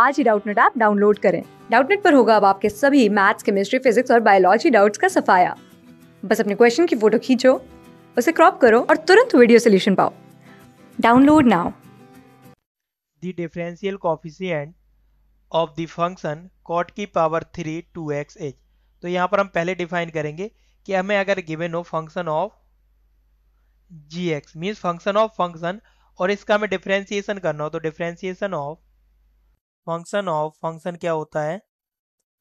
आज ही Doubtnut app download करें डाउटनेट पर होगा अब आपके सभी मैथ्स केमिस्ट्री फिजिक्स और बायोलॉजी डाउट्स का सफाया बस अपने क्वेश्चन की फोटो खींचो उसे क्रॉप करो और तुरंत वीडियो सोल्यूशन पाओ download now the differential coefficient of the function cot की power three two x h तो यहाँ पर हम पहले डिफाइन करेंगे कि हमें अगर गिवेन हो function of g x means function of function और इसका हमें डिफ्रेंसिएशन करना हो तो differentiation of function of function क्या होता है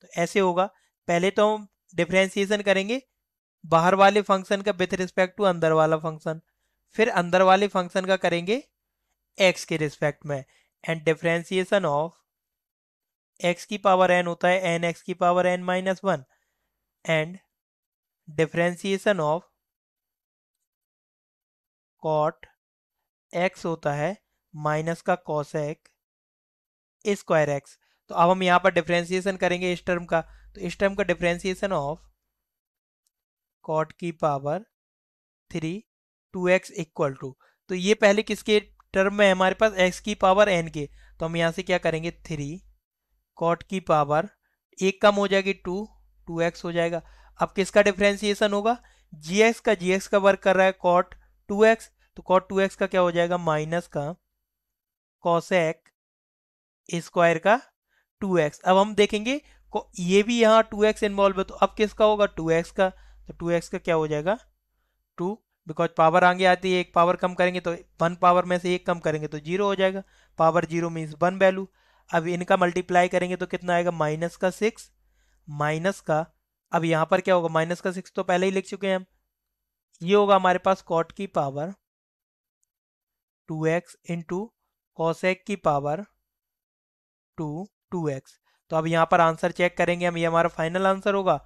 तो ऐसे होगा पहले तो हम डिफ्रेंसिएशन करेंगे बाहर वाले फंक्शन का विथ रिस्पेक्ट टू अंदर वाला फंक्शन फिर अंदर वाले फंक्शन का करेंगे एक्स के रिस्पेक्ट में एंड डिफ्रेंसिएशन ऑफ एक्स की पावर एन होता है एन एक्स की power n minus one and differentiation of cot x होता है माइनस का एक्स ए स्क्वायर एक्स तो अब हम यहाँ पर डिफ्रेंसिएशन करेंगे इस टर्म का तो इस टर्म का डिफ्रेंसिएशन ऑफ कॉट की power three two x equal to तो ये पहले किसके टर्म में हमारे पास एक्स की पावर एन के तो हम यहाँ से क्या करेंगे थ्री कॉट की पावर एक कम हो जाएगी टू टू एक्स हो जाएगा अब किसका डिफ्रेंसिएशन होगा जी एक्स का जी एक्स का वर्क कर रहा है कॉट टू एक्स तो कॉट टू एक्स का क्या हो जाएगा माइनस का कॉसेक स्क्वायर का 2x अब हम देखेंगे ये भी यहाँ 2x इन्वॉल्व है तो अब किसका होगा 2x का तो 2x का क्या हो जाएगा 2 बिकॉज पावर आगे आती है एक पावर कम करेंगे तो वन पावर में से एक कम करेंगे तो जीरो हो जाएगा power zero means one value अब इनका मल्टीप्लाई करेंगे तो कितना आएगा माइनस का सिक्स माइनस का अब यहाँ पर क्या होगा माइनस का सिक्स तो पहले ही लिख चुके हैं हम ये होगा हमारे पास कॉट की power two x into cosec की पावर टू टू एक्स तो अब यहाँ पर आंसर चेक करेंगे हम ये हमारा फाइनल आंसर होगा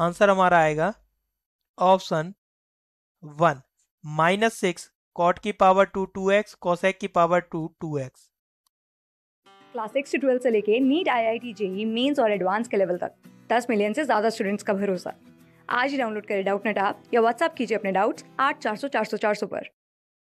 आंसर हमारा आएगा option one minus six cot की power two two x cosec की power two two x class six से ट्वेल्व से लेके NEET I I T JEE Mains और एडवांस के लेवल तक दस मिलियन से ज़्यादा स्टूडेंट्स का भरोसा आज ही डाउनलोड करें डाउट नेट ऐप या व्हाट्सएप कीजिए अपने डाउट्स आठ चार सौ चार सौ चार सौ पर